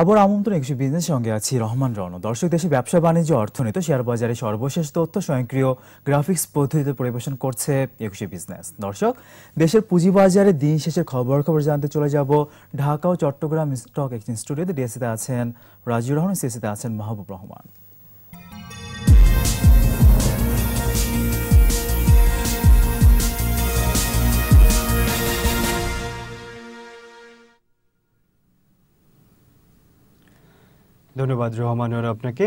আবার আমন্ত্রণ একুশে বিজনেস সঙ্গে আছি রহমান রন দর্শক দেশে ব্যবসা বাণিজ্য অর্থনীতি শেয়ার বাজারে সর্বশেষ তথ্য স্বয়ংক্রিয় গ্রাফিক্স পদ্ধতিতে পরিবেশন করছে একুশে বিজনেস দর্শক দেশের পুঁজিবাজারে দিন শেষের খবর খবর জানতে চলে যাব ঢাকা ও চট্টগ্রাম স্টক এক্সচেঞ্জ স্টুডিওতে ডিএসিতে আছেন রাজু রহমান সিএসিতে আছেন মাহবুব রহমান ধন্যবাদ ওর আপনাকে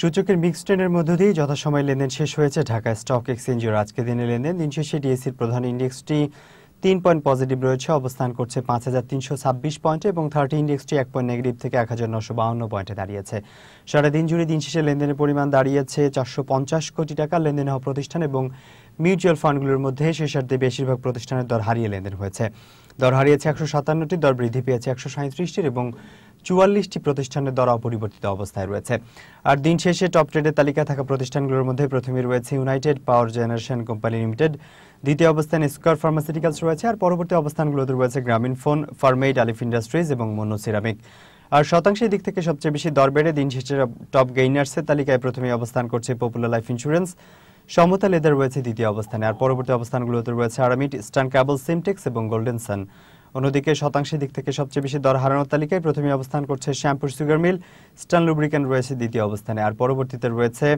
সূচকের মিক্স ট্রেনের মধ্য দিয়ে যথাসময় লেনদেন শেষ হয়েছে ঢাকা স্টক এক্সচেঞ্জের আজকে দিনে লেনদেন দিন শেষে ডিএসির প্রধান ইন্ডেক্সটি তিন পয়েন্ট পজিটিভ রয়েছে অবস্থান করছে পাঁচ হাজার তিনশো ছাব্বিশ পয়েন্টে এবং থার্টি ইন্ডেক্সটি এক পয়েন্ট নেগেটিভ থেকে এক হাজার নশো বাউন্ন পয়েন্টে দাঁড়িয়েছে সারাদিন জুড়ে দিন শেষে লেনদেনের পরিমাণ দাঁড়িয়েছে চারশো পঞ্চাশ কোটি টাকা লেনদেন হওয়া প্রতিষ্ঠান এবং মিউচুয়াল ফান্ডগুলোর মধ্যে শেষার্ধে বেশিরভাগ প্রতিষ্ঠানের দর হারিয়ে লেনদেন হয়েছে দর হারিয়েছে একশো সাতান্নটি দর বৃদ্ধি পেয়েছে একশো সাঁত্রিশটির এবং চুয়াল্লিশটি প্রতিষ্ঠানের দ্বারা অপরিবর্তিত অবস্থায় রয়েছে আর দিন শেষে টপ ট্রেডের তালিকা থাকা প্রতিষ্ঠানগুলোর মধ্যে প্রথমে রয়েছে united power generation company limited দ্বিতীয় অবস্থানে স্কোয়ার ফার্মাসিউটিক্যালস রয়েছে আর পরবর্তী অবস্থানগুলোতে রয়েছে গ্রামীণ ফোন ফার্মেইড আলিফ ইন্ডাস্ট্রিজ এবং মনো সিরামিক আর শতাংশের দিক থেকে সবচেয়ে বেশি দর বেড়ে দিন শেষে টপ গেইনার্সের তালিকায় প্রথমে অবস্থান করছে popular life insurance Samata leather রয়েছে দ্বিতীয় অবস্থানে আর পরবর্তী অবস্থানগুলোতে রয়েছে আরামিট স্টান ক্যাবল সিমটেক্স এবং গোল্ডেন সান অন্যদিকে শতাংশের দিক থেকে সবচেয়ে বেশি দর হারানোর তালিকায় প্রথমে অবস্থান করছে শ্যাম্পুর সুগার মিল স্টান লুব্রিকেন্ট রয়েছে দ্বিতীয় অবস্থানে আর পরবর্তীতে রয়েছে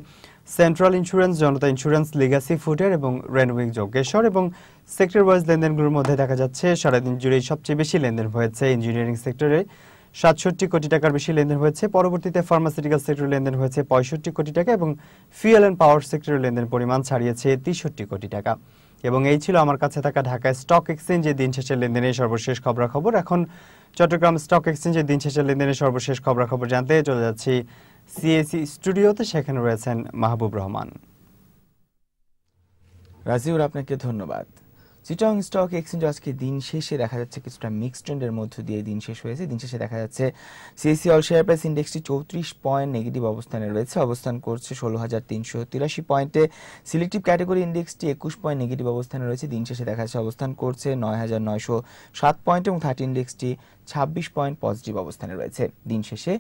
central insurance Janata insurance legacy ফুডের এবং রেনউইং যোগেশ্বর এবং সেক্টর ওয়াইজ লেনদেনগুলোর মধ্যে দেখা যাচ্ছে সারাদিন জুড়েই সবচেয়ে বেশি লেনদেন হয়েছে ইঞ্জিনিয়ারিং সেক্টরে সাতষট্টি কোটি টাকার বেশি লেনদেন হয়েছে পরবর্তীতে ফার্মাসিউটিক্যাল সেক্টরে লেনদেন হয়েছে পঁয়ষট্টি কোটি টাকা এবং ফিউয়েল অ্যান্ড পাওয়ার সেক্টরের লেনদেন পরিমাণ ছাড়িয়েছে তিষট্টি কোটি টাকা এবং এই ছিল আমার কাছে থাকা ঢাকা স্টক এক্সচেঞ্জে দিন শেষের লেনদেনের সর্বশেষ খবরাখবর এখন চট্টগ্রাম স্টক এক্সচেঞ্জে দিন শেষের লেনদেনের সর্বশেষ খবরাখবর জানতে চলে যাচ্ছি সিএসি স্টুডিওতে সেখানে রয়েছেন মাহবুব রহমান রাজিউর আপনাকে ধন্যবাদ চিটং স্টক এক্সচেঞ্জ আজকে দিন শেষে দেখা যাচ্ছে কিছুটা মিক্স ট্রেন্ডের মধ্য দিয়ে দিন শেষ হয়েছে দিন শেষে দেখা যাচ্ছে সিএসি অল শেয়ার প্রাইস ইন্ডেক্সটি চৌত্রিশ পয়েন্ট নেগেটিভ অবস্থানে রয়েছে অবস্থান করছে ষোলো হাজার তিনশো তিরাশি পয়েন্টে সিলেক্টিভ ক্যাটাগরি ইন্ডেক্সটি একুশ পয়েন্ট নেগেটিভ অবস্থানে রয়েছে দিন শেষে দেখা যাচ্ছে অবস্থান করছে নয় হাজার নয়শো সাত পয়েন্ট এবং থার্টি ইন্ডেক্সটি ছাব্বিশ পয়েন্ট পজিটিভ অবস্থানে রয়েছে দিন শেষে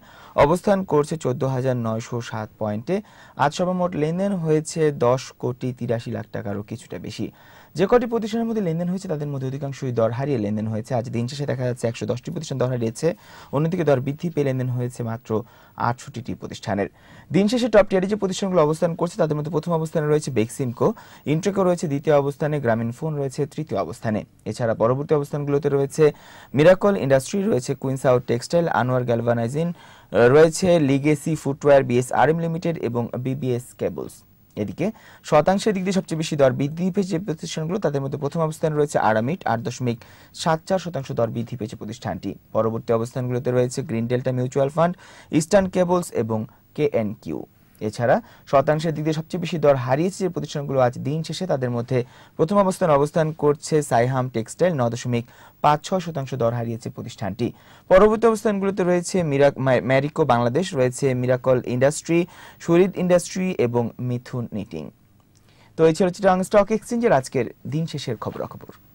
অবস্থান করছে চোদ্দ হাজার নয়শো সাত পয়েন্টে আজ মোট লেনদেন হয়েছে দশ কোটি তিরাশি লাখ টাকারও কিছুটা বেশি যে কটি প্রতিষ্ঠানের মধ্যে লেনদেন হয়েছে তাদের মধ্যে অধিকাংশই দর হারিয়ে লেনদেন হয়েছে আজ দিন শেষে দেখা যাচ্ছে একশো দশটি প্রতিষ্ঠান দর হারিয়েছে অন্যদিকে দর বৃদ্ধি পেয়ে লেনদেন হয়েছে মাত্র আটষট্টি প্রতিষ্ঠানের দিন শেষে টপ টিয়ারে যে প্রতিষ্ঠানগুলো অবস্থান করছে তাদের মধ্যে প্রথম অবস্থানে রয়েছে বেক্সিমকো ইন্ট্রেকো রয়েছে দ্বিতীয় অবস্থানে গ্রামীণ ফোন রয়েছে তৃতীয় অবস্থানে এছাড়া পরবর্তী অবস্থানগুলোতে রয়েছে মিরাকল ইন্ডাস্ট্রি রয়েছে queen south textile Anwar galvanizing রয়েছে লিগেসি ফুটওয়্যার বিএসআরএম লিমিটেড এবং বিবিএস কেবলস এদিকে শতাংশের দিক দিয়ে সবচেয়ে বেশি দর বৃদ্ধি পেয়েছে যে প্রতিষ্ঠানগুলো তাদের মধ্যে প্রথম অবস্থানে রয়েছে আরামিট আট দশমিক সাত চার শতাংশ দর বৃদ্ধি পেয়েছে প্রতিষ্ঠানটি পরবর্তী অবস্থানগুলোতে রয়েছে green delta mutual fund eastern cables এবং কে এন কিউ এছাড়া শতাংশের দিক দিয়ে সবচেয়ে বেশি দর হারিয়েছে যে প্রতিষ্ঠানগুলো আজ দিন শেষে তাদের মধ্যে প্রথম অবস্থান অবস্থান করছে সাইহাম টেক্সটাইল ন দশমিক পাঁচ ছয় শতাংশ দর হারিয়েছে প্রতিষ্ঠানটি পরবর্তী অবস্থানগুলোতে রয়েছে মিরাক ম্যারিকো বাংলাদেশ রয়েছে মিরাকল ইন্ডাস্ট্রি শরীদ ইন্ডাস্ট্রি এবং মিথুন নিটিং তো এছাড়া চিটাং স্টক এক্সচেঞ্জের আজকের দিন শেষের খবর